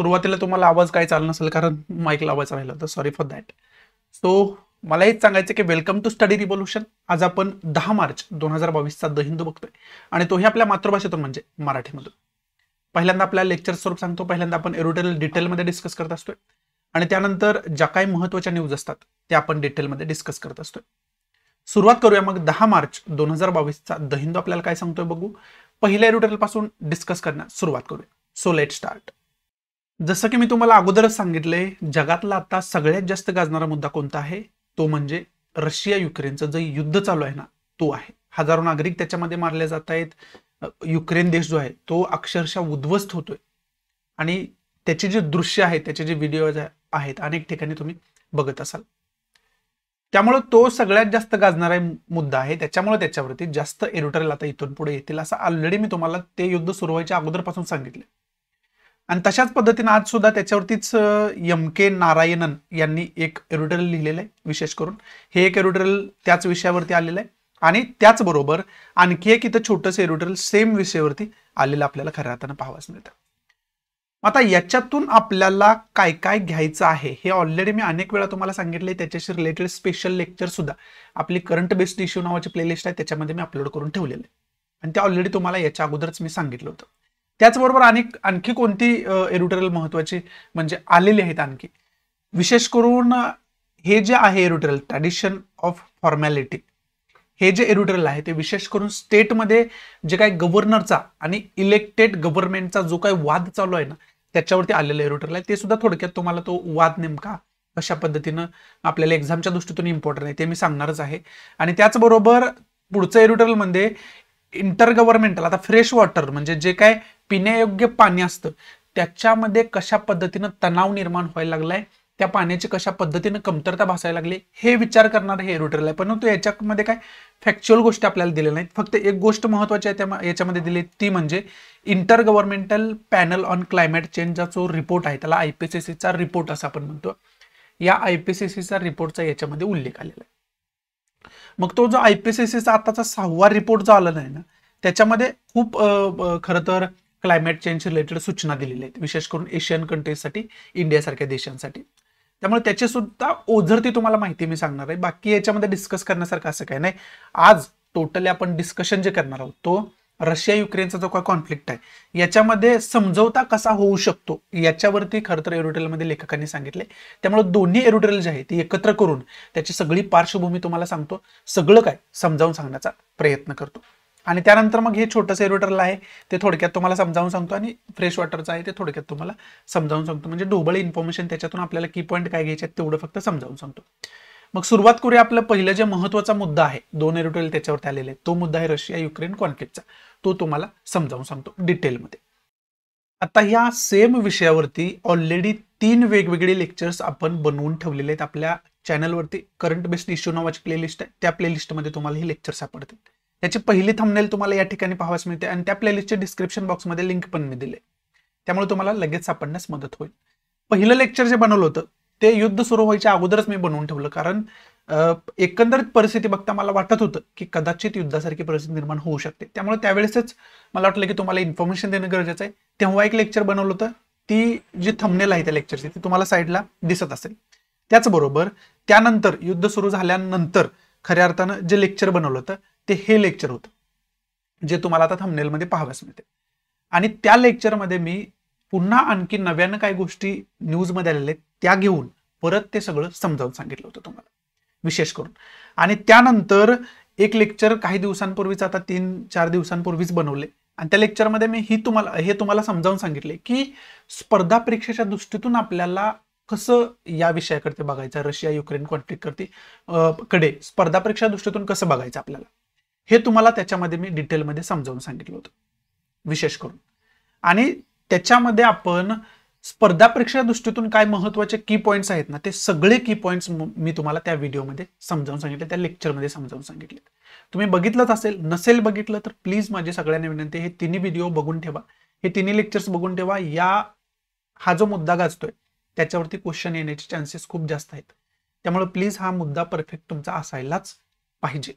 सुरुवातीला तुम्हाला आवाज काय चालला नसेल कारण माईकला आवाज राहिला होता सॉरी फॉर दॅट सो मला हेच सांगायचं की वेलकम टू स्टडी रिव्होल्युशन आज आपण दहा मार्च दोन हजार बावीसचा द हिंदू बघतोय आणि तोही आपल्या मातृभाषेतून म्हणजे मराठीमधून पहिल्यांदा आपल्याला लेक्चर स्वरूप सांगतो पहिल्यांदा आपण एरोटेल डिटेलमध्ये डिस्कस करत असतोय आणि त्यानंतर ज्या काही महत्वाच्या न्यूज असतात त्या आपण डिटेलमध्ये डिस्कस करत असतोय सुरुवात करूया मग दहा मार्च दोन हजार बावीसचा द हिंदू आपल्याला काय सांगतोय बघू पहिल्या पासून डिस्कस करण्यास सुरुवात करूया सो लेट स्टार्ट जसं की मी तुम्हाला अगोदरच सांगितलंय जगातला आता सगळ्यात जास्त गाजणारा मुद्दा कोणता आहे तो म्हणजे रशिया युक्रेनचं जे युद्ध चालू आहे ना तो आहे हजारो नागरिक त्याच्यामध्ये मारले जात आहेत युक्रेन देश जो आहे तो अक्षरशः उद्ध्वस्त होतोय आणि त्याचे जे दृश्य आहे त्याचे जे व्हिडिओज आहेत अनेक ठिकाणी तुम्ही बघत असाल त्यामुळे तो सगळ्यात जास्त गाजणारा मुद्दा आहे त्याच्यामुळे त्याच्यावरती जास्त एडिटोरियल आता इथून पुढे येतील असं ऑलरेडी मी तुम्हाला ते युद्ध सुरू व्हायच्या अगोदरपासून सांगितले आणि तशाच पद्धतीनं आज सुद्धा त्याच्यावरतीच एम के नारायणन यांनी एक एडिटोरियल लिहिलेलं आहे विशेष करून हे एक एडिटोरियल त्याच विषयावरती आलेलं आहे आणि त्याचबरोबर आणखी एक इथं छोटंसं एडिटोरियल सेम विषयावरती आलेलं आपल्याला खऱ्या अर्थानं पाहावंच मिळतं आता याच्यातून आपल्याला काय काय घ्यायचं आहे हे ऑलरेडी मी अनेक वेळा तुम्हाला सांगितले त्याच्याशी रिलेटेड स्पेशल लेक्चर सुद्धा आपली करंट बेस्ड इश्यू नावाची प्लेलिस्ट आहे त्याच्यामध्ये मी अपलोड करून ठेवलेले आणि ते ऑलरेडी तुम्हाला याच्या अगोदरच मी सांगितलं होतं त्याचबरोबर अनेक आणखी कोणती एडिटोरियल महत्वाची म्हणजे आलेली आहेत आणखी विशेष करून हे जे आहे एडिटोरियल ट्रॅडिशन ऑफ फॉर्मॅलिटी हे जे एडिटोरियल आहे ते विशेष करून स्टेटमध्ये जे काही गव्हर्नरचा आणि इलेक्टेड गव्हर्नमेंटचा जो काही वाद चालू आहे ना त्याच्यावरती आलेलं एडिटोरियल आहे ते सुद्धा थोडक्यात तुम्हाला तो वाद नेमका कशा पद्धतीनं आपल्याला एक्झामच्या दृष्टीतून इम्पॉर्टंट आहे ते मी सांगणारच आहे आणि त्याचबरोबर पुढचं एडिटोरियल म्हणजे इंटर गव्हर्नमेंटल आता फ्रेश वॉटर म्हणजे जे काय पिण्यायोग्य पाणी असतं त्याच्यामध्ये कशा पद्धतीनं तणाव निर्माण व्हायला लागलाय त्या पाण्याची कशा पद्धतीनं कमतरता भासायला लागली हे विचार करणार हे एडिटरला आहे परंतु याच्यामध्ये काय फॅक्च्युअल गोष्टी आपल्याला दिलेल्या नाहीत फक्त एक गोष्ट महत्वाची आहे त्या याच्यामध्ये दिली ती म्हणजे intergovernmental panel on climate चेंजचा जो रिपोर्ट आहे त्याला आय पी रिपोर्ट असं आपण म्हणतो या आय पी रिपोर्टचा याच्यामध्ये उल्लेख आलेला आहे मग तो जो आय पी सी सीचा आताचा सहावा रिपोर्ट जो आलेला आहे ना त्याच्यामध्ये खूप खरं तर क्लायमेट चेंज रिलेटेड सूचना दिलेल्या आहेत विशेष करून एशियन कंट्रीजसाठी सारख्या देशांसाठी त्यामुळे त्याची सुद्धा ओझरती तुम्हाला माहिती मी सांगणार आहे बाकी याच्यामध्ये डिस्कस करण्यासारखं असं काही नाही आज टोटली आपण डिस्कशन जे करणार आहोत तो रशिया युक्रेनचा जो काय कॉन्फ्लिक्ट आहे याच्यामध्ये समजवता कसा होऊ शकतो याच्यावरती खरं तर एरोटेलमध्ये लेखकांनी सांगितले त्यामुळे दोन्ही एरोटेल जे आहे ती एकत्र करून त्याची सगळी पार्श्वभूमी तुम्हाला सांगतो सगळं काय समजावून सांगण्याचा प्रयत्न करतो आणि त्यानंतर मग हे छोटंसं एरोटरला आहे ते थोडक्यात तुम्हाला समजावून सांगतो आणि फ्रेश वॉटरचं आहे ते थोडक्यात तुम्हाला समजावून सांगतो म्हणजे ढोबळ इन्फॉर्मेशन त्याच्यातून आपल्याला की पॉईंट काय घ्यायचे आहेत तेवढं फक्त समजावून सांगतो मग सुरुवात करूया आपलं पहिलं जे महत्वाचा मुद्दा आहे दोन एरोटेल त्याच्यावरती आलेले तो मुद्दा आहे रशिया युक्रेन कॉन्फ्लिक्टचा तो तुम्हाला समजावून सांगतो डिटेलमध्ये आता ह्या सेम विषयावरती ऑलरेडी तीन वेगवेगळे लेक्चर्स आपण बनवून ठेवलेले आहेत आपल्या चॅनलवरती करंट बेस्ड इश्यू नावाची प्लेलिस्ट आहे त्या प्लेलिस्टमध्ये तुम्हाला हे लेक्चर सापडतील याची पहिली थंबनेल तुम्हाला या ठिकाणी पाहावाच मिळते आणि त्या प्लेलिस्टच्या डिस्क्रिप्शन बॉक्समध्ये लिंक पण मी दिले त्यामुळे तुम्हाला लगेच सापडण्यास मदत होईल पहिलं लेक्चर जे बनवलं होतं ते युद्ध सुरू व्हायच्या अगोदरच मी बनवून ठेवलं कारण एकंदरीत परिस्थिती बघता मला वाटत होतं की कदाचित युद्धासारखी परिस्थिती निर्माण होऊ शकते त्यामुळे त्यावेळेसच मला वाटलं की तुम्हाला इन्फॉर्मेशन देणं गरजेचं आहे तेव्हा एक लेक्चर बनवलं होतं ती जी थंबनेल आहे त्या लेक्चरची ती तुम्हाला साईडला दिसत असेल त्याचबरोबर त्यानंतर युद्ध सुरू झाल्यानंतर खऱ्या अर्थानं जे लेक्चर बनवलं होतं ते हे लेक्चर होतं जे तुम्हाला आता थंबनेलमध्ये पाहाव्यास मिळते आणि त्या लेक्चरमध्ये मी पुन्हा आणखी नव्यानं काही गोष्टी न्यूजमध्ये आलेल्या आहेत त्या घेऊन परत ते सगळं समजावून सांगितलं होतं तुम्हाला विशेष करून आणि त्यानंतर एक लेक्चर काही दिवसांपूर्वीच आता तीन चार दिवसांपूर्वीच बनवले आणि त्या लेक्चरमध्ये मी ही तुम्हाला हे तुम्हाला समजावून सांगितले की स्पर्धा परीक्षेच्या दृष्टीतून आपल्याला कसं या विषयाकडे बघायचं रशिया युक्रेन कॉन्फ्लिक्ट करते कडे स्पर्धा परीक्षा दृष्टीतून कसं बघायचं आपल्याला हे तुम्हाला त्याच्यामध्ये मी डिटेलमध्ये समजावून सांगितलं होतं विशेष करून आणि त्याच्यामध्ये आपण स्पर्धा परीक्षा दृष्टीतून काय महत्वाचे की पॉईंट्स आहेत ना ते सगळे की पॉईंट्स मी तुम्हाला त्या व्हिडिओमध्ये समजावून सांगितले त्या लेक्चरमध्ये समजावून सांगितले तुम्ही बघितलंच असेल नसेल बघितलं तर प्लीज माझी सगळ्यांना विनंती हे तिन्ही व्हिडिओ बघून ठेवा हे तिन्ही लेक्चर्स बघून ठेवा या हा जो मुद्दा गाजतोय त्याच्यावरती क्वेश्चन येण्याचे चान्सेस खूप जास्त आहेत त्यामुळे प्लीज हा मुद्दा परफेक्ट तुमचा असायलाच पाहिजे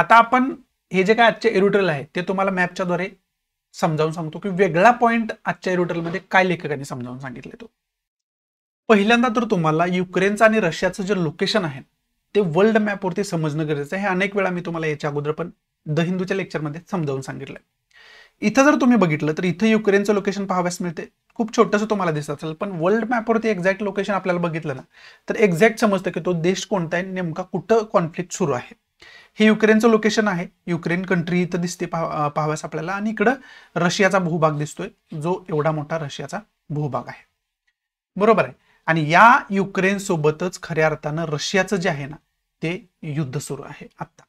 आता आपण हे जे काय आजचे एरुटल आहे ते तुम्हाला मॅपच्या द्वारे समजावून सांगतो की वेगळा पॉईंट आजच्या एरुटलमध्ये काय लेखकांनी समजावून सांगितले तो पहिल्यांदा तर तुम्हाला युक्रेनचं आणि रशियाचं जे लोकेशन आहे ते वर्ल्ड मॅपवरती समजणं गरजेचं आहे हे अनेक वेळा मी तुम्हाला याच्या अगोदर पण द हिंदूच्या लेक्चरमध्ये समजावून सांगितलं इथं जर तुम्ही बघितलं तर इथं युक्रेनचं लोकेशन पाहाव्यास मिळते खूप छोटंसं तुम्हाला दिसत असेल पण वर्ल्ड मॅपवरती एक्झॅक्ट लोकेशन आपल्याला बघितलं ना तर एक्झॅक्ट समजतं की तो देश कोणता आहे नेमका कुठं कॉन्फ्लिक्ट सुरू आहे हे युक्रेनचं लोकेशन आहे युक्रेन कंट्री इथं दिसते पाहाव्यास आपल्याला आणि इकडं रशियाचा भूभाग दिसतोय जो एवढा मोठा रशियाचा भूभाग आहे बरोबर आहे आणि या युक्रेन सोबतच खऱ्या अर्थानं रशियाचं जे आहे ना ते युद्ध सुरू आहे आत्ता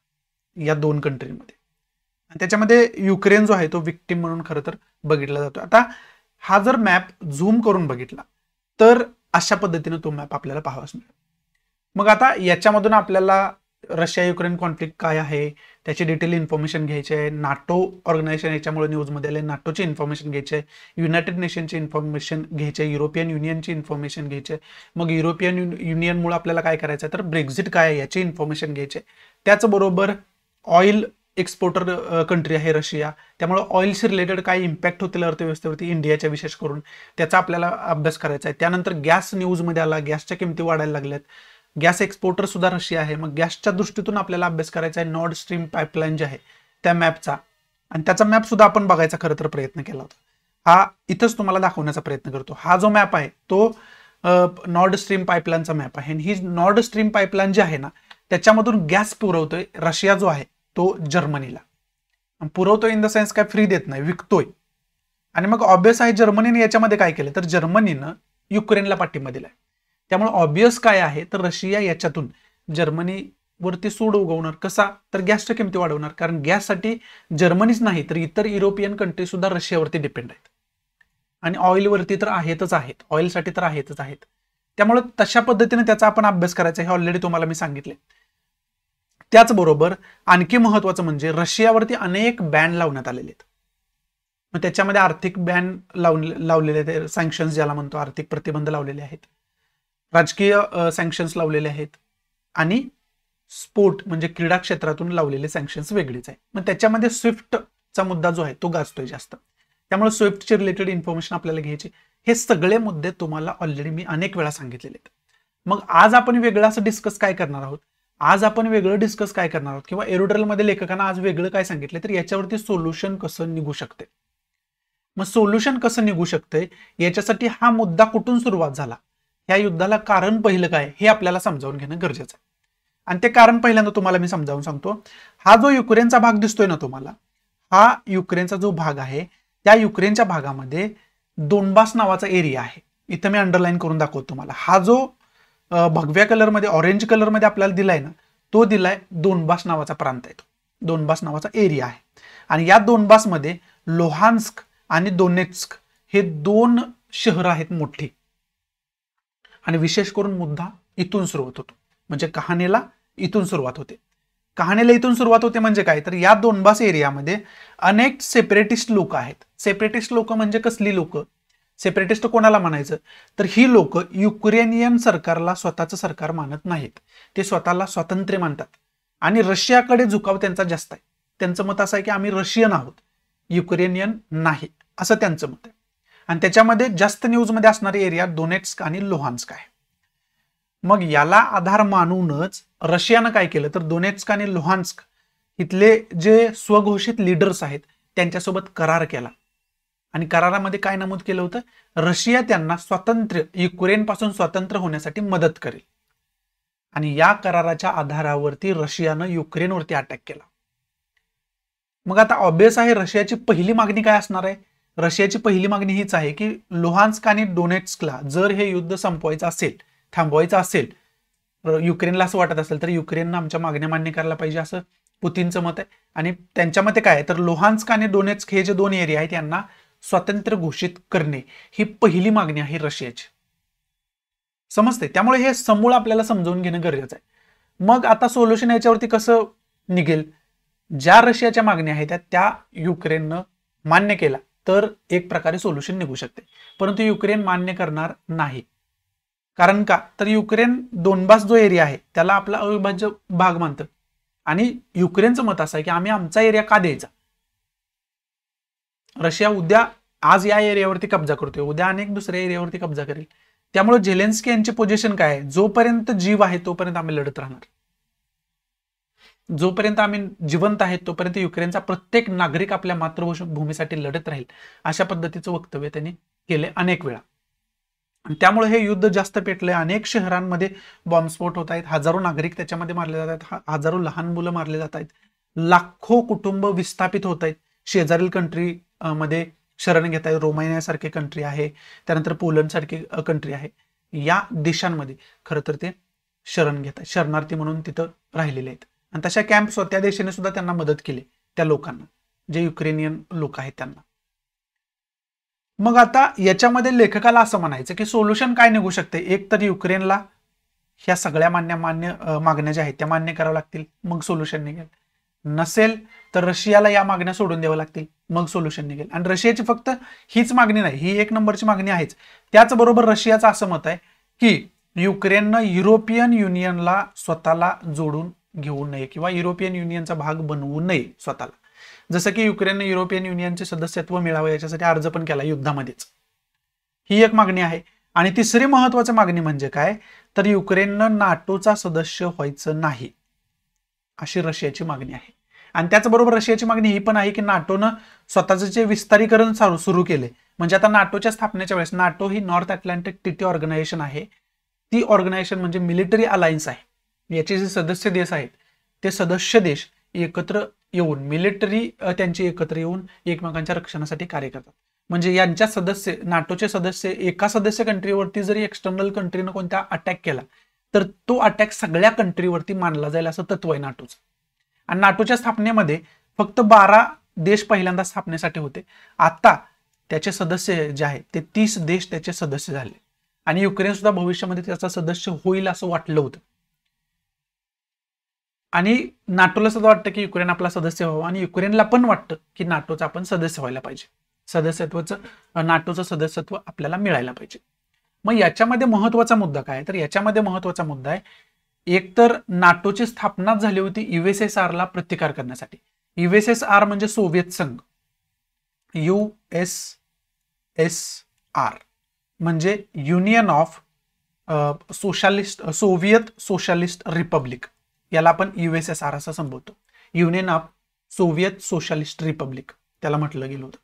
या दोन कंट्रीमध्ये त्याच्यामध्ये युक्रेन जो आहे तो विक्टीम म्हणून खरं तर बघितला जातो आता हा जर मॅप झूम करून बघितला तर अशा पद्धतीने तो मॅप आपल्याला पाहावाच मिळतो मग आता याच्यामधून आपल्याला रशिया युक्रेन कॉन्फ्लिक्ट काय आहे त्याची डिटेल इन्फॉर्मेशन घ्यायचे आहे नाटो ऑर्गनायझेशन याच्यामुळे न्यूजमध्ये आले नाटोची इन्फॉर्मेशन घ्यायचे आहे युनायटेड नेशनची इन्फॉर्मेशन घ्यायचे आहे युरोपियन युनियनची इन्फॉर्मेशन घ्यायचे मग युरोपियन युनियनमुळे आपल्याला काय करायचं तर ब्रेक्झिट काय आहे याची इन्फॉर्मेशन घ्यायचे त्याचबरोबर ऑइल एक्सपोर्टर कंट्री आहे रशिया त्यामुळे ऑइलशी रिलेटेड काय इम्पॅक्ट होतील अर्थव्यवस्थेवरती इंडियाच्या विशेष करून त्याचा आपल्याला अभ्यास करायचा आहे त्यानंतर गॅस न्यूजमध्ये आला गॅसच्या किमती वाढायला लागल्यात गॅस एक्सपोर्टर सुद्धा रशिया आहे मग गॅसच्या दृष्टीतून आपल्याला अभ्यास करायचा आहे नॉर्ड स्ट्रीम पाईपलाईन जे आहे त्या मॅपचा आणि त्याचा मॅप सुद्धा आपण बघायचा खरं तर प्रयत्न केला होता हा इथंच तुम्हाला दाखवण्याचा प्रयत्न करतो हा जो मॅप आहे तो नॉर्ड स्ट्रीम पाईपलाईनचा मॅप आहे आणि ही नॉर्ड स्ट्रीम पाईपलाईन जी आहे ना त्याच्यामधून गॅस पुरवतोय रशिया जो आहे तो जर्मनीला पुरवतोय इन द सेन्स काय फ्री देत नाही विकतोय आणि मग ऑब्विस आहे जर्मनीने याच्यामध्ये काय केलं तर जर्मनीनं युक्रेनला पाठिंबा दिलाय त्यामुळे ऑब्वियस काय आहे तर रशिया याच्यातून जर्मनीवरती सूड उगवणार कसा तर गॅसच्या किमती वाढवणार कारण गॅससाठी जर्मनीच नाही तर इतर युरोपियन कंट्री सुद्धा रशियावरती डिपेंड आहेत आणि ऑइलवरती तर आहेतच आहेत ऑइलसाठी तर आहेतच आहेत त्यामुळे तशा पद्धतीने त्याचा आपण अभ्यास करायचा हे ऑलरेडी तुम्हाला मी सांगितले त्याचबरोबर आणखी महत्वाचं म्हणजे रशियावरती अनेक बॅन लावण्यात आलेले आहेत मग त्याच्यामध्ये आर्थिक बॅन लावले लावलेले आहेत सँक्शन्स ज्याला म्हणतो आर्थिक प्रतिबंध लावलेले आहेत राजकीय सँक्शन्स लावलेले आहेत आणि स्पोर्ट म्हणजे क्रीडा क्षेत्रातून लावलेले सँक्शन्स वेगळेच आहे मग त्याच्यामध्ये स्विफ्टचा मुद्दा जो आहे तो गाजतोय जास्त त्यामुळे स्विफ्टचे रिलेटेड इन्फॉर्मेशन आपल्याला घ्यायची हे सगळे मुद्दे तुम्हाला ऑलरेडी मी अनेक वेळा सांगितलेले आहेत मग आज आपण वेगळं असं डिस्कस काय करणार आहोत आज आपण वेगळं डिस्कस काय करणार आहोत किंवा एरोड्रलमध्ये लेखकांना आज वेगळं काय सांगितलं तर याच्यावरती सोल्युशन कसं निघू शकते मग सोल्युशन कसं निघू शकते याच्यासाठी हा मुद्दा कुठून सुरुवात झाला ह्या युद्धाला कारण पहिलं काय हे आपल्याला समजावून घेणं गरजेचं आहे आणि ते कारण पहिल्यांदा तुम्हाला मी समजावून सांगतो हा जो युक्रेनचा भाग दिसतोय ना तुम्हाला हा युक्रेनचा जो भाग आहे त्या युक्रेनच्या भागामध्ये दोनबास नावाचा एरिया आहे इथं मी अंडरलाईन करून दाखवतो तुम्हाला हा जो भगव्या कलरमध्ये ऑरेंज कलरमध्ये आपल्याला दिलाय ना तो दिलाय दोनबास नावाचा प्रांत आहे तो दोनबास नावाचा एरिया आहे आणि या दोनबासमध्ये लोहान्स्क आणि दोनेत्स्क हे दोन शहरं आहेत मोठी आणि विशेष करून मुद्दा इथून सुरुवात होतो म्हणजे कहाणीला इथून सुरुवात होते कहाणीला इथून सुरुवात होते म्हणजे काय तर या दोनबास एरियामध्ये अनेक सेपरेटिस्ट लोक आहेत सेपरेटिस्ट लोक म्हणजे कसली लोक सेपरेटिस्ट कोणाला म्हणायचं तर ही लोक युक्रेनियन सरकारला स्वतःचं सरकार मानत नाहीत ते स्वतःला स्वातंत्र्य मानतात आणि रशियाकडे झुकाव त्यांचा जास्त आहे त्यांचं मत असं आहे की आम्ही रशियन आहोत युक्रेनियन नाही असं त्यांचं मत आहे आणि त्याच्यामध्ये जास्त न्यूज मध्ये असणारे एरिया डोनेट्स्क आणि लोहान्स्क आहे मग याला आधार मानूनच रशियानं काय केलं तर दोनेट्स्क आणि लोहान्स्क इथले जे स्वघोषित लीडर्स आहेत त्यांच्यासोबत करार केला आणि करारामध्ये काय नमूद केलं होतं रशिया त्यांना स्वातंत्र्य पासून स्वातंत्र्य होण्यासाठी मदत करेल आणि या कराराच्या आधारावरती रशियानं युक्रेनवरती अटॅक केला मग आता ऑब्विस आहे रशियाची पहिली मागणी काय असणार आहे रशियाची पहिली मागणी हीच आहे की लोहान्स्क आणि डोनेट्स्कला जर हे युद्ध संपवायचं असेल थांबवायचं असेल युक्रेनला असं वाटत असेल तर युक्रेननं आमच्या मागण्या मान्य करायला पाहिजे असं पुतीनचं मत आहे आणि त्यांच्या मते काय तर लोहान्स्क आणि डोनेट्स्क हे जे दोन एरिया आहेत यांना स्वातंत्र्य घोषित करणे ही पहिली मागणी आहे रशियाची समजते त्यामुळे हे समूळ आपल्याला समजावून घेणं गरजेचं आहे मग आता सोल्युशन याच्यावरती कसं निघेल ज्या रशियाच्या मागण्या आहेत त्या युक्रेननं मान्य केला तर एक प्रकारे सोल्युशन निघू शकते परंतु युक्रेन मान्य करणार नाही कारण का तर युक्रेन दोनबास जो एरिया आहे त्याला आपला अविभाज्य भाग मानतं आणि युक्रेनचं मत असं आहे की आम्ही आमचा एरिया का द्यायचा रशिया उद्या आज या एरियावरती कब्जा करतोय उद्या अनेक दुसऱ्या एरियावरती कब्जा करेल त्यामुळे झेलेन्स्की यांची पोझिशन काय आहे जोपर्यंत जीव आहे तोपर्यंत आम्ही लढत राहणार जोपर्यंत आम्ही जिवंत आहेत तोपर्यंत युक्रेनचा प्रत्येक नागरिक आपल्या मातृभूमीसाठी लढत राहील अशा पद्धतीचं वक्तव्य त्यांनी केले अनेक वेळा त्यामुळे हे युद्ध जास्त पेटलंय अनेक शहरांमध्ये बॉम्बस्फोट होत आहेत हजारो नागरिक त्याच्यामध्ये मारले जात आहेत हजारो लहान मुलं मारले जात आहेत लाखो कुटुंब विस्थापित होत आहेत शेजारील कंट्री मध्ये शरण घेत आहेत सारखे कंट्री आहे त्यानंतर पोलंड सारखे कंट्री आहे या देशांमध्ये खरं तर ते शरण घेत आहेत शरणार्थी म्हणून तिथं राहिलेले आहेत आणि तशा कॅम्प्स होत्या देशाने सुद्धा त्यांना मदत केली त्या लोकांना जे युक्रेनियन लोक आहेत त्यांना मग आता याच्यामध्ये लेखकाला असं म्हणायचं की सोल्युशन काय निघू शकते एक तर युक्रेनला ह्या सगळ्या मान्य मान्य मागण्या ज्या आहेत त्या मान्य कराव्या लागतील मग सोल्युशन निघेल नसेल तर रशियाला या मागण्या सोडून द्याव्या लागतील मग सोल्युशन निघेल आणि रशियाची फक्त हीच मागणी नाही ही एक नंबरची मागणी आहेच त्याचबरोबर रशियाचं असं मत आहे की युक्रेननं युरोपियन युनियनला स्वतःला जोडून घेऊ नये किंवा युरोपियन युनियनचा भाग बनवू नये स्वतःला जसं की युक्रेनने युरोपियन युनियनचे सदस्यत्व मिळावं याच्यासाठी अर्ज पण केला युद्धामध्येच ही एक मागणी आहे आणि तिसरी महत्वाची मागणी म्हणजे काय तर युक्रेननं नाटोचा सदस्य व्हायचं नाही अशी रशियाची मागणी आहे आणि त्याचबरोबर रशियाची मागणी ही पण आहे की नाटोनं स्वतःचं जे विस्तारीकरण सुरू केले म्हणजे आता नाटोच्या स्थापनेच्या वेळेस नाटो ही नॉर्थ अटलांटिक टिटी ऑर्गनायझेशन आहे ती ऑर्गनायझेशन म्हणजे मिलिटरी अलायन्स आहे याचे जे सदस्य देश आहेत ते सदस्य देश एकत्र येऊन मिलिटरी त्यांची एकत्र येऊन एकमेकांच्या रक्षणासाठी कार्य करतात म्हणजे यांच्या सदस्य नाटोचे सदस्य एका सदस्य कंट्रीवरती जरी एक्सटर्नल कंट्रीनं कोणता अटॅक केला तर तो अटॅक सगळ्या कंट्रीवरती मानला जाईल असं तत्व आहे नाटोचं आणि नाटोच्या स्थापनेमध्ये फक्त बारा देश पहिल्यांदा स्थापनेसाठी होते आता त्याचे सदस्य जे आहेत ते तीस देश त्याचे सदस्य झाले आणि युक्रेन सुद्धा भविष्यामध्ये त्याचा सदस्य होईल असं वाटलं होतं आणि नाटोला सुद्धा वाटतं की युक्रेन आपला सदस्य व्हावा आणि युक्रेनला पण वाटतं की नाटोचं आपण सदस्य व्हायला पाहिजे सदस्यत्वाचं नाटोचं सदस्यत्व आपल्याला मिळायला पाहिजे मग याच्यामध्ये महत्वाचा मुद्दा काय तर याच्यामध्ये महत्वाचा मुद्दा आहे एकतर नाटोची स्थापना झाली होती युएसएसआरला प्रतिकार करण्यासाठी युएसएसआर म्हणजे सोव्हिएत संघ यू एस एस आर म्हणजे Union of Socialist Soviet Socialist Republic याला आपण युएसएसआर असं संबोधतो Union of Soviet Socialist Republic त्याला म्हटलं गेलं होतं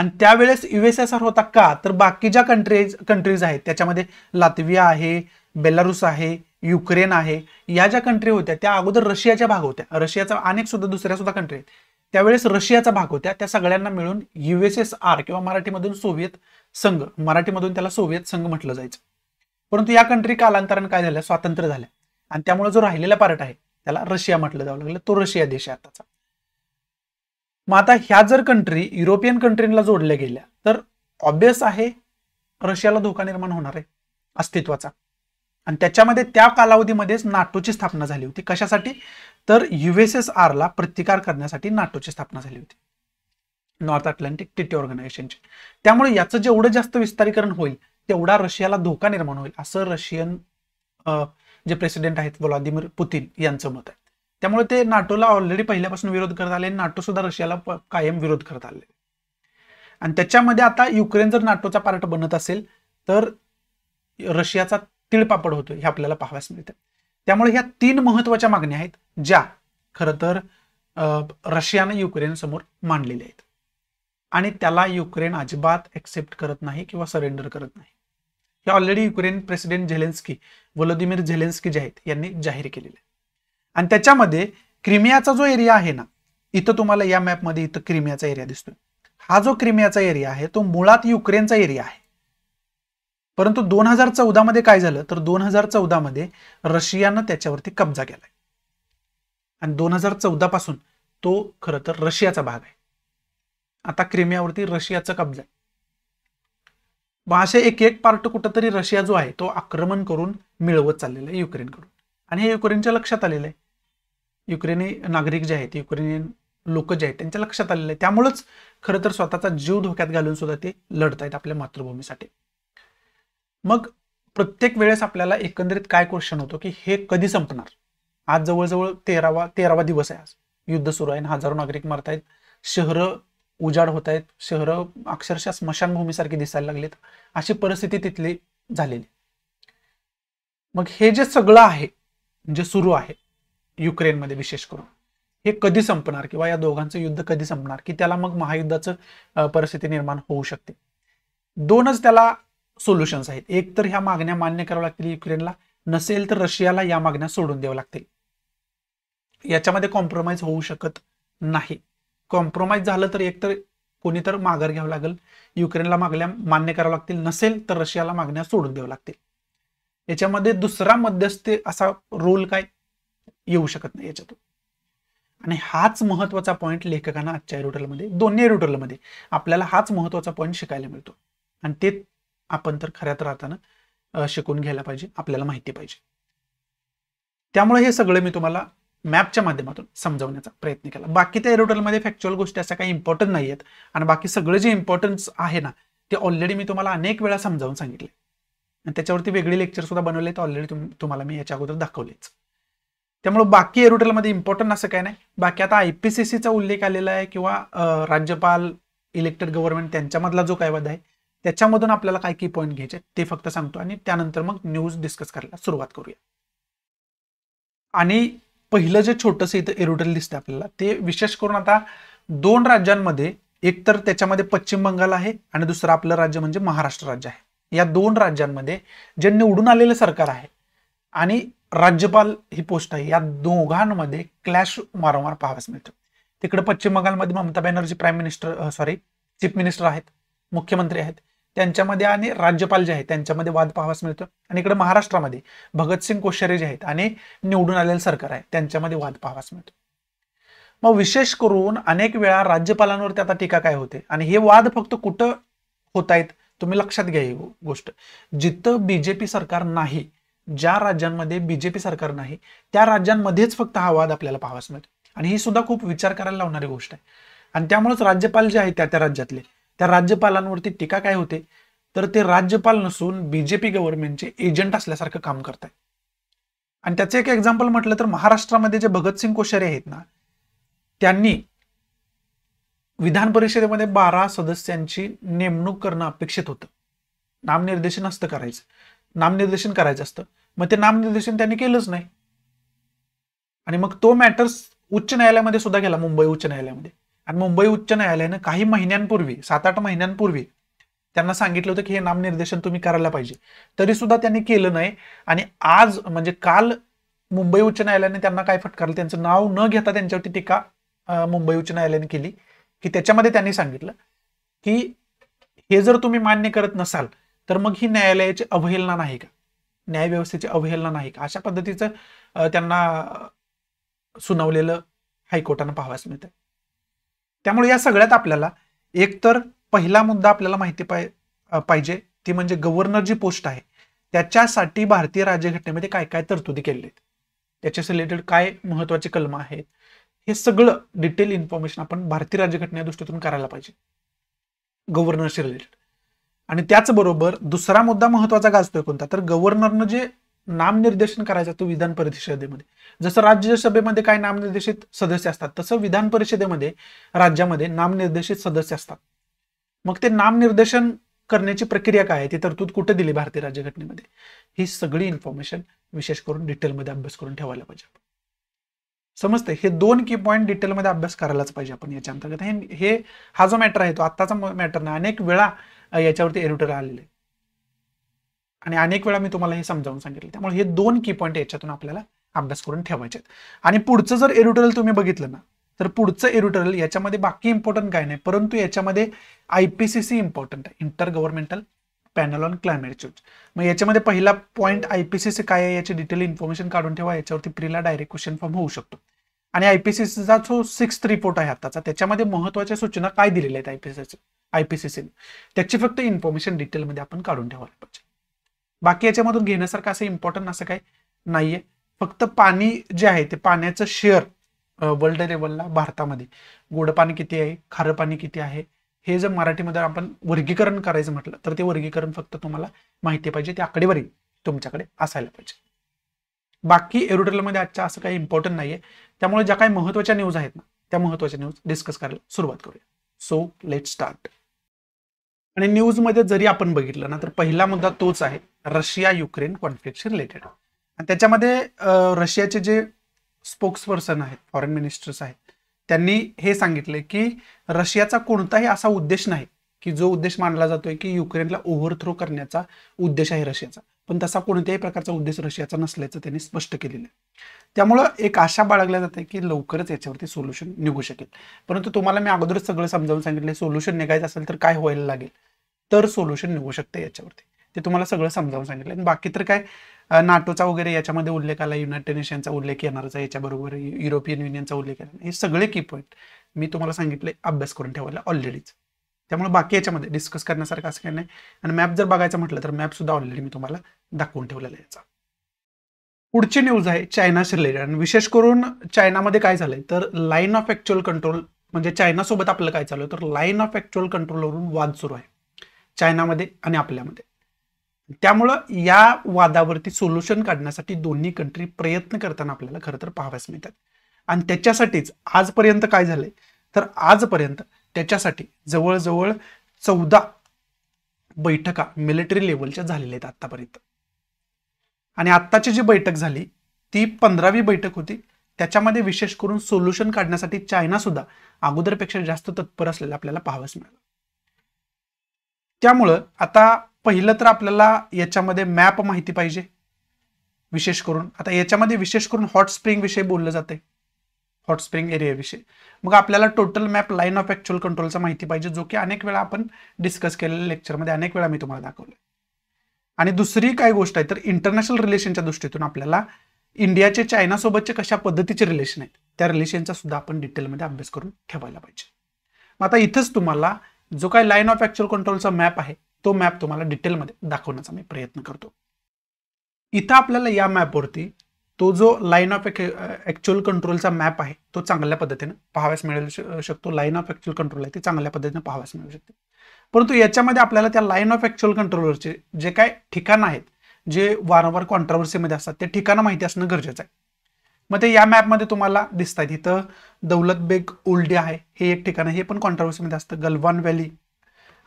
आणि त्यावेळेस युएसएसआर होता का तर बाकी ज्या कंट्रीज कंट्रीज आहेत त्याच्यामध्ये लातविया आहे बेलारूस आहे युक्रेन आहे या ज्या कंट्री होत्या त्या अगोदर रशियाच्या भाग होत्या रशियाचा अनेक सुद्धा दुसऱ्या सुद्धा कंट्री आहेत त्यावेळेस रशियाचा भाग होत्या त्या सगळ्यांना मिळून युएसएसआर किंवा मराठीमधून सोव्हिएत संघ मराठीमधून त्याला सोव्हिएत संघ म्हटलं जायचं परंतु या कंट्री कालांतरान काय झालं स्वातंत्र्य झाल्या आणि त्यामुळे जो राहिलेला पार्ट आहे त्याला रशिया म्हटलं जावं लागलं तो रशिया देश आहे आताचा मग आता ह्या जर कंट्री युरोपियन कंट्रीला जोडल्या गेल्या तर ऑब्वियस आहे रशियाला धोका निर्माण होणार आहे अस्तित्वाचा आणि त्याच्यामध्ये त्या कालावधीमध्येच नाटोची स्थापना झाली होती कशासाठी तर यूएसएसआर ला प्रतिकार करण्यासाठी नाटोची स्थापना झाली होती नॉर्थ अटलांटिक टिटी ऑर्गनायझेशनची त्यामुळे याचं जेवढं जास्त विस्तारीकरण होईल तेवढा रशियाला धोका निर्माण होईल असं रशियन जे प्रेसिडेंट आहेत व्लादिमीर पुतीन यांचं मत आहे त्यामुळे ते नाटोला ऑलरेडी पहिल्यापासून विरोध करत आले नाटो सुद्धा रशियाला कायम विरोध करत आले आणि त्याच्यामध्ये आता युक्रेन जर नाटोचा पार्ट बनत असेल तर रशियाचा तिळपापड होतोय हे आपल्याला मिळतं त्यामुळे ह्या तीन महत्वाच्या मागण्या आहेत ज्या खरं तर रशियाने युक्रेन समोर मांडलेल्या आहेत आणि त्याला युक्रेन अजिबात एक्सेप्ट करत नाही किंवा सरेंडर करत नाही हे already Ukraine president Zelensky Vladimir Zelensky जे आहेत यांनी जाहीर केलेले आणि त्याच्यामध्ये क्रिमियाचा जो एरिया आहे ना इथं तुम्हाला या मॅपमध्ये इथं क्रिमियाचा एरिया दिसतोय हा जो क्रिमियाचा एरिया आहे तो मुळात युक्रेनचा एरिया आहे परंतु दोन हजार चौदा मध्ये काय झालं तर दोन हजार चौदा मध्ये रशियानं त्याच्यावरती कब्जा केलाय आणि दोन हजार चौदा पासून तो खरं तर रशियाचा भाग आहे आता क्रिमियावरती रशियाचा कब्जा आहे असे एक एक पार्ट कुठंतरी रशिया जो आहे तो आक्रमण करून मिळवत चाललेलं आहे युक्रेनकडून आणि हे युक्रेनच्या लक्षात आलेलं आहे युक्रेनी नागरिक जे आहेत युक्रेनियन लोक जे आहेत त्यांच्या लक्षात आलेलं आहे त्यामुळेच खरं तर स्वतःचा जीव धोक्यात घालून सुद्धा ते लढत आहेत आपल्या मातृभूमीसाठी मग प्रत्येक वेळेस आपल्याला एकंदरीत काय क्वेश्चन होतो की हे कधी संपणार आज जवळजवळ तेरावा तेरावा दिवस आहे आज युद्ध सुरू आहे हजारो नागरिक आहेत शहरं उजाड होत आहेत शहरं अक्षरशः स्मशानभूमीसारखी दिसायला लागलीत अशी परिस्थिती तिथली झालेली मग हे जे सगळं आहे जे सुरू आहे युक्रेनमध्ये विशेष करून हे कधी संपणार किंवा या दोघांचं युद्ध कधी संपणार की त्याला मग महायुद्धाचं परिस्थिती निर्माण होऊ शकते दोनच त्याला सोल्युशन्स आहेत एक तर ह्या मागण्या मान्य कराव्या लागतील युक्रेनला नसेल तर रशियाला या मागण्या सोडून द्याव्या लागतील याच्यामध्ये कॉम्प्रोमाइज होऊ शकत नाही कॉम्प्रोमाइज झालं तर एकतर कोणी तर माघार घ्यावं लागेल युक्रेनला मागल्या मान्य करावं लागतील नसेल तर रशियाला मागण्या सोडून द्यावं लागतील याच्यामध्ये दुसरा मध्यस्थी असा रोल काय येऊ शकत नाही याच्यातून आणि हाच महत्वाचा पॉईंट लेखकांना आजच्या एरोटलमध्ये दोन्ही एरोटलमध्ये आपल्याला हाच महत्वाचा पॉईंट शिकायला मिळतो आणि ते आपण तर खऱ्यात राहताना शिकून घ्यायला पाहिजे आपल्याला माहिती पाहिजे त्यामुळे हे सगळं मी तुम्हाला मॅपच्या माध्यमातून समजवण्याचा प्रयत्न केला बाकी त्या एरोटलमध्ये फॅक्च्युअल गोष्टी अशा काही इम्पॉर्टंट नाही आहेत आणि बाकी सगळे जे इम्पॉर्टन्स आहे ना ते ऑलरेडी मी तुम्हाला अनेक वेळा समजावून सांगितले आणि त्याच्यावरती वेगळे लेक्चर सुद्धा बनवले तर ऑलरेडी तुम्हाला मी याच्या अगोदर दाखवलेच त्यामुळे बाकी एरोटेलमध्ये इम्पॉर्टंट असं काय नाही बाकी आता आय पी सी सीचा उल्लेख आलेला आहे किंवा राज्यपाल इलेक्टेड गव्हर्नमेंट त्यांच्यामधला जो काय वाद आहे त्याच्यामधून आपल्याला काय की पॉईंट घ्यायचे ते फक्त सांगतो आणि त्यानंतर मग न्यूज डिस्कस करायला सुरुवात करूया आणि पहिलं जे छोटंसं इथं एरोटेल दिसतं आपल्याला ते विशेष करून आता दोन राज्यांमध्ये एक तर त्याच्यामध्ये पश्चिम बंगाल आहे आणि दुसरं आपलं राज्य म्हणजे महाराष्ट्र राज्य आहे या दोन राज्यांमध्ये जे निवडून आलेलं सरकार आहे आणि राज्यपाल ही पोस्ट आहे या दोघांमध्ये क्लॅश वारंवार पाहावास मिळतो तिकडे पश्चिम बंगालमध्ये Mamata Banerjee prime minister sorry chief minister आहेत मुख्यमंत्री आहेत त्यांच्यामध्ये आणि राज्यपाल जे आहेत त्यांच्यामध्ये वाद पाहावास मिळतो आणि इकडे महाराष्ट्रामध्ये भगतसिंग कोश्यारी जे आहेत आणि निवडून आलेलं सरकार आहे त्यांच्यामध्ये वाद पाहावास मिळतो मग विशेष करून अनेक वेळा राज्यपालांवरती आता टीका काय होते आणि हे वाद फक्त कुठं होत आहेत तुम्ही लक्षात घ्या ही गोष्ट जिथं पी सरकार नाही ज्या राज्यांमध्ये बीजेपी सरकार नाही त्या राज्यांमध्येच फक्त हा वाद आपल्याला पाहावाच मिळतो आणि ही सुद्धा खूप विचार करायला लावणारी गोष्ट आहे आणि त्यामुळेच राज्यपाल जे आहेत त्या त्या राज्यातले त्या राज्यपालांवरती टीका काय होते तर ते राज्यपाल नसून पी गव्हर्नमेंटचे एजंट असल्यासारखं काम करत आणि त्याचं एक एक्झाम्पल म्हटलं तर महाराष्ट्रामध्ये जे भगतसिंग कोश्यारी आहेत ना त्यांनी विधान परिषदेमध्ये बारा सदस्यांची नेमणूक करणं अपेक्षित होतं नामनिर्देशन असतं करायचं नामनिर्देशन करायचं असतं मग ते नामनिर्देशन त्यांनी केलंच नाही आणि मग तो मॅटर्स उच्च न्यायालयामध्ये सुद्धा गेला मुंबई उच्च न्यायालयामध्ये आणि मुंबई उच्च न्यायालयानं काही महिन्यांपूर्वी सात आठ महिन्यांपूर्वी त्यांना सांगितलं होतं की हे नामनिर्देशन तुम्ही करायला पाहिजे तरी सुद्धा त्यांनी केलं नाही आणि आज म्हणजे काल मुंबई उच्च न्यायालयाने त्यांना काय फटकारलं त्यांचं नाव न घेता त्यांच्यावरती टीका मुंबई उच्च न्यायालयाने केली की त्याच्यामध्ये त्यांनी सांगितलं की हे जर तुम्ही मान्य करत नसाल तर मग ही न्यायालयाची अवहेलना नाही का न्यायव्यवस्थेची अवहेलना नाही का अशा पद्धतीचं त्यांना सुनावलेलं हायकोर्टानं पाहावास मिळतं त्यामुळे या सगळ्यात आपल्याला एकतर पहिला मुद्दा आपल्याला माहिती पाहिजे ती म्हणजे गव्हर्नर जी पोस्ट आहे त्याच्यासाठी भारतीय राज्यघटनेमध्ये काय काय तरतुदी केलेल्या आहेत त्याच्यास रिलेटेड काय महत्वाचे कलम आहेत हे सगळं डिटेल इन्फॉर्मेशन आपण भारतीय राज्यघटने दृष्टीतून करायला पाहिजे गव्हर्नरशी रिलेटेड आणि त्याचबरोबर दुसरा मुद्दा महत्वाचा गाजतोय कोणता तर गव्हर्नरनं जे नामनिर्देशन करायचा तो विधान परिषदेमध्ये जसं राज्यसभेमध्ये काय नामनिर्देशित सदस्य असतात तसं विधान परिषदेमध्ये राज्यामध्ये नामनिर्देशित सदस्य असतात मग ते नामनिर्देशन करण्याची प्रक्रिया काय आहे ती तरतूद कुठे दिली भारतीय राज्यघटनेमध्ये ही सगळी इन्फॉर्मेशन विशेष करून डिटेलमध्ये अभ्यास करून ठेवायला पाहिजे समजते हे दोन की पॉईंट डिटेलमध्ये अभ्यास करायलाच पाहिजे आपण याच्या अंतर्गत हे हा जो मॅटर आहे तो आत्ताचा मॅटर नाही अनेक वेळा याच्यावरती एडिटर आलेले आणि अनेक वेळा मी तुम्हाला हे समजावून सांगितले त्यामुळे हे दोन की पॉईंट याच्यातून आपल्याला अभ्यास करून ठेवायचे आणि पुढचं जर एरिटरल तुम्ही बघितलं ना तर पुढचं एरुटरल याच्यामध्ये बाकी इम्पॉर्टंट काय नाही परंतु याच्यामध्ये आयपीसीसी इम्पॉर्टंट आहे intergovernmental panel on climate change मग याच्यामध्ये पहिला पॉईंट आय काय आहे याची डिटेल इन्फॉर्मेशन काढून ठेवा याच्यावरती प्रीला डायरेक्ट क्वेश्चन फॉर्म होऊ शकतो आणि आय पी सी सीचा जो सिक्स्थ रिपोर्ट आहे आताचा त्याच्यामध्ये महत्वाच्या सूचना काय दिलेल्या आहेत आय पी सी त्याची फक्त इन्फॉर्मेशन डिटेलमध्ये आपण काढून ठेवा पाहिजे बाकी याच्यामधून घेण्यासारखं असं इम्पॉर्टंट असं काय नाहीये फक्त पाणी जे आहे ते पाण्याचं शेअर वर्ल्ड लेवलला भारतामध्ये गोड पाणी किती आहे खारं पाणी किती आहे हे जर मराठीमध्ये आपण वर्गीकरण करायचं म्हटलं तर ते वर्गीकरण फक्त तुम्हाला माहिती पाहिजे ती आकडेवारी तुमच्याकडे असायला पाहिजे बाकी मध्ये आजच्या असं काही इम्पॉर्टंट नाहीये त्यामुळे ज्या काही महत्वाच्या न्यूज आहेत ना त्या महत्वाच्या न्यूज डिस्कस करायला सुरुवात करूया सो लेट स्टार्ट आणि न्यूजमध्ये जरी आपण बघितलं ना तर पहिला मुद्दा तोच आहे रशिया युक्रेन कॉन्फ्लिक्टशी रिलेटेड आणि त्याच्यामध्ये रशियाचे जे स्पोक्स पर्सन आहेत फॉरेन मिनिस्टर्स आहेत त्यांनी हे सांगितले की रशियाचा कोणताही असा उद्देश नाही की जो उद्देश मानला जातोय की युक्रेनला ओव्हरथ्रो करण्याचा उद्देश आहे रशियाचा पण तसा कोणत्याही प्रकारचा उद्देश रशियाचा नसल्याचं त्यांनी स्पष्ट केलेलं आहे त्यामुळं एक आशा बाळगल्या जाते की लवकरच याच्यावरती सोल्युशन निघू शकेल परंतु तुम्हाला मी अगोदरच सगळं समजावून सांगितले सोल्युशन निघायचं असेल तर काय व्हायला लागेल तर सोल्युशन निघू शकते याच्यावरती ते तुम्हाला सगळं समजावून सांगितलं आणि बाकी तर काय नाटोचा वगैरे याच्यामध्ये उल्लेख आला युनायटेड नेशनचा उल्लेख येणारच आहे याच्याबरोबर युरोपियन युनियनचा उल्लेख आला हे सगळे की पॉईंट मी तुम्हाला सांगितले अभ्यास करून ठेवायला ऑलरेडीच त्यामुळे बाकी याच्यामध्ये डिस्कस करण्यासारखं असं काही नाही आणि मॅप जर बघायचं म्हटलं तर मॅप सुद्धा ऑलरेडी मी तुम्हाला दाखवून ठेवलेला याचा पुढची न्यूज आहे चायनाशी रिलेटेड आणि विशेष करून चायनामध्ये काय झालंय तर लाईन ऑफ ॲक्च्युअल कंट्रोल म्हणजे चायनासोबत आपलं काय चालू आहे तर लाईन ऑफ ॲक्च्युअल कंट्रोलवरून वाद सुरू आहे चायनामध्ये आणि आपल्यामध्ये त्यामुळं या वादावरती सोल्युशन काढण्यासाठी दोन्ही कंट्री प्रयत्न करताना आपल्याला खरं तर पाहाव्यास मिळतात आणि त्याच्यासाठीच आजपर्यंत काय झालंय तर आजपर्यंत त्याच्यासाठी जवळजवळ चौदा बैठका मिलिटरी लेवलच्या झालेल्या आहेत आतापर्यंत आणि आत्ताची जी बैठक झाली ती पंधरावी बैठक होती त्याच्यामध्ये विशेष करून सोल्युशन काढण्यासाठी चायना सुद्धा अगोदरपेक्षा जास्त तत्पर असलेला आपल्याला पाहावंच मिळालं त्यामुळं आता पहिलं तर आपल्याला याच्यामध्ये मॅप माहिती पाहिजे विशेष करून आता याच्यामध्ये विशेष करून हॉट स्प्रिंग विषयी बोललं जाते हॉट स्प्रिंग एरियाविषयी मग आपल्याला total map line of actual कंट्रोलचा माहिती पाहिजे जो की अनेक वेळा आपण डिस्कस केलेल्या लेक्चरमध्ये अनेक वेळा मी तुम्हाला दाखवलं आणि दुसरी काय गोष्ट आहे तर इंटरनॅशनल रिलेशनच्या दृष्टीतून आपल्याला इंडियाचे चायनासोबतचे कशा पद्धतीचे रिलेशन आहेत त्या रिलेशनचा सुद्धा आपण डिटेलमध्ये अभ्यास करून ठेवायला पाहिजे मग आता इथंच तुम्हाला जो काय लाईन ऑफ ऍक्च्युअल कंट्रोलचा मॅप आहे तो मॅप तुम्हाला डिटेलमध्ये दाखवण्याचा मी प्रयत्न करतो इथं आपल्याला या मॅपवरती तो जो लाईन ऑफ ॲक्च्युअल कंट्रोलचा मॅप आहे तो चांगल्या पद्धतीनं पाहाव्यास मिळू शकतो लाईन ऑफ ॲक्च्युअल कंट्रोल आहे ते चांगल्या पद्धतीने पाहाव्यास मिळू शकते परंतु याच्यामध्ये आपल्याला त्या लाईन ऑफ ॲक्च्युअल कंट्रोलरचे जे काय ठिकाणं आहेत जे वारंवार कॉन्ट्रवर्सीमध्ये असतात ते ठिकाणं माहिती असणं गरजेचं आहे मग ते या मॅपमध्ये तुम्हाला दिसत इथं दौलत बेग उलडी आहे हे एक ठिकाण आहे हे पण कॉन्ट्रवर्सीमध्ये असतं गलवान व्हॅली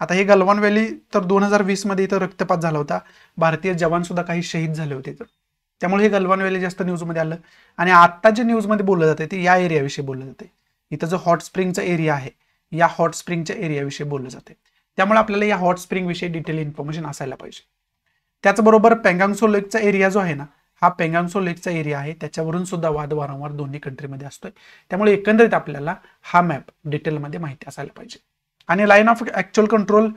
आता हे गलवान व्हॅली तर दोन हजार वीसमध्ये इथं रक्तपात झाला होता भारतीय जवानसुद्धा काही शहीद झाले होते तर त्यामुळे हे गलवान व्हॅली जास्त न्यूजमध्ये आलं आणि आत्ता जे न्यूजमध्ये बोललं जाते ते या एरियाविषयी बोललं जाते इथं जो हॉट स्प्रिंगचा एरिया आहे या हॉट स्प्रिंगच्या एरियाविषयी बोललं जाते त्यामुळे आपल्याला या हॉट विषयी डिटेल इन्फॉर्मेशन असायला पाहिजे त्याचबरोबर पेंगांगसो लेकचा एरिया जो आहे ना हा पेंगांगसो लेकचा एरिया आहे त्याच्यावरून सुद्धा वाद वारंवार दोन्ही कंट्रीमध्ये असतोय त्यामुळे एकंदरीत आपल्याला हा मॅप डिटेलमध्ये माहिती असायला पाहिजे आणि लाईन ऑफ ऍक्च्युअल कंट्रोल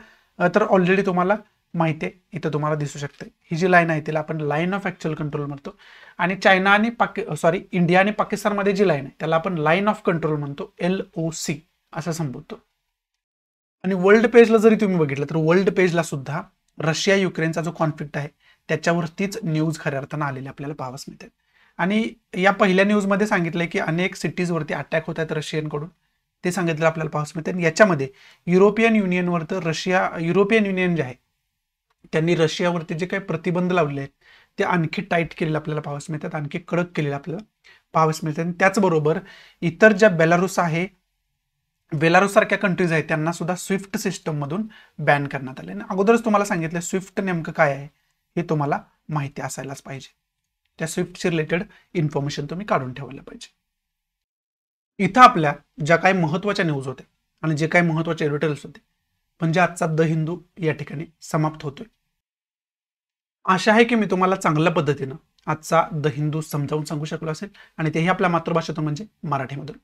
तर ऑलरेडी तुम्हाला माहिती आहे इथं तुम्हाला दिसू शकते ही जी लाईन आहे तिला आपण लाईन ऑफ ऍक्च्युअल कंट्रोल म्हणतो आणि चायना आणि पाकि सॉरी इंडिया आणि पाकिस्तानमध्ये जी लाईन आहे त्याला आपण लाईन ऑफ कंट्रोल म्हणतो एल ओ सी असं संबोधतो आणि वर्ल्ड पेजला जरी तुम्ही बघितलं तर वर्ल्ड पेजला सुद्धा रशिया युक्रेनचा जो कॉन्फ्लिक्ट आहे त्याच्यावरतीच न्यूज खऱ्या अर्थानं आलेली आपल्याला पाहावंच मिळते आणि या पहिल्या न्यूजमध्ये सांगितलंय की अनेक सिटीजवरती अटॅक होत आहेत रशियनकडून ते सांगितलं आपल्याला पाहू मिळते आणि याच्यामध्ये युरोपियन युनियनवर तर रशिया युरोपियन युनियन जे आहे त्यांनी रशियावरती जे काही प्रतिबंध लावले आहेत ते आणखी टाईट केलेलं आपल्याला पाहावस मिळतात आणखी कडक केलेलं आपल्याला पाहावस मिळतात आणि त्याचबरोबर इतर ज्या बेलारूस आहे बेलारूस सारख्या कंट्रीज आहेत त्यांना सुद्धा स्विफ्ट सिस्टममधून बॅन करण्यात आले आणि अगोदरच तुम्हाला सांगितलं स्विफ्ट नेमकं काय आहे हे तुम्हाला माहिती असायलाच पाहिजे त्या स्विफ्टशी रिलेटेड इन्फॉर्मेशन तुम्ही काढून ठेवायला पाहिजे इथं आपल्या ज्या काही महत्त्वाच्या न्यूज होत्या आणि जे काही महत्वाचे एडिटोरियल्स होते पण म्हणजे आजचा द हिंदू या ठिकाणी समाप्त होतोय आशा आहे की मी तुम्हाला चांगल्या पद्धतीनं आजचा द हिंदू समजावून सांगू शकलो असेल आणि तेही आपल्या मातृभाषेतून म्हणजे मराठीमधून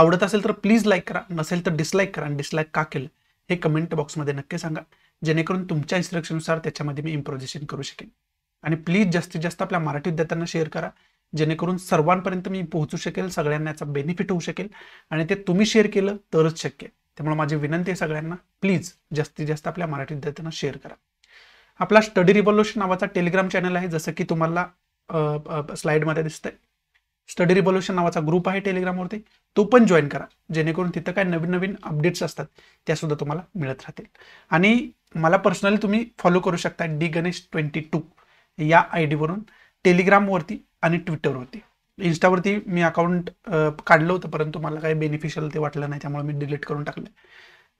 आवडत असेल तर प्लीज लाईक करा नसेल तर डिसलाईक करा आणि डिसलाईक का केलं हे कमेंट बॉक्समध्ये नक्की सांगा जेणेकरून तुमच्या इन्स्ट्रक्शननुसार त्याच्यामध्ये मी इम्प्रोजेशन करू शकेन आणि प्लीज जास्तीत जास्त आपल्या मराठी विद्यार्थ्यांना शेअर करा जेणेकरून सर्वांपर्यंत मी पोहोचू शकेल सगळ्यांना याचा बेनिफिट होऊ शकेल आणि ते तुम्ही शेअर केलं तरच शक्य आहे त्यामुळे माझी विनंती आहे सगळ्यांना प्लीज जास्तीत जास्त आपल्या मराठी विद्यार्थ्यांना शेअर करा आपला स्टडी रिव्हॉल्युशन नावाचा टेलिग्राम चॅनल आहे जसं की तुम्हाला स्लाईडमध्ये दिसतंय स्टडी रिव्हॉल्युशन नावाचा ग्रुप आहे टेलिग्रामवरती तो पण जॉईन करा जेणेकरून तिथं काय नवीन नवीन अपडेट्स असतात त्या सुद्धा तुम्हाला मिळत राहतील आणि मला पर्सनली तुम्ही फॉलो करू शकता डी गणेश ट्वेंटी टू या आय डीवरून टेलिग्रामवरती आणि ट्विटरवरती इन्स्टावरती मी अकाउंट काढलं होतं परंतु मला काही बेनिफिशियल ते वाटलं नाही त्यामुळे मी डिलीट करून टाकलं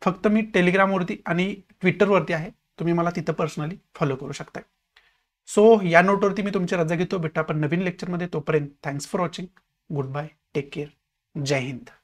फक्त मी टेलिग्रामवरती आणि ट्विटरवरती आहे तुम्ही मला तिथं पर्सनली फॉलो करू शकता सो या नोटवरती मी तुमची रजा घेतो भेटा आपण नवीन लेक्चरमध्ये तोपर्यंत thanks for watching goodbye take care जय हिंद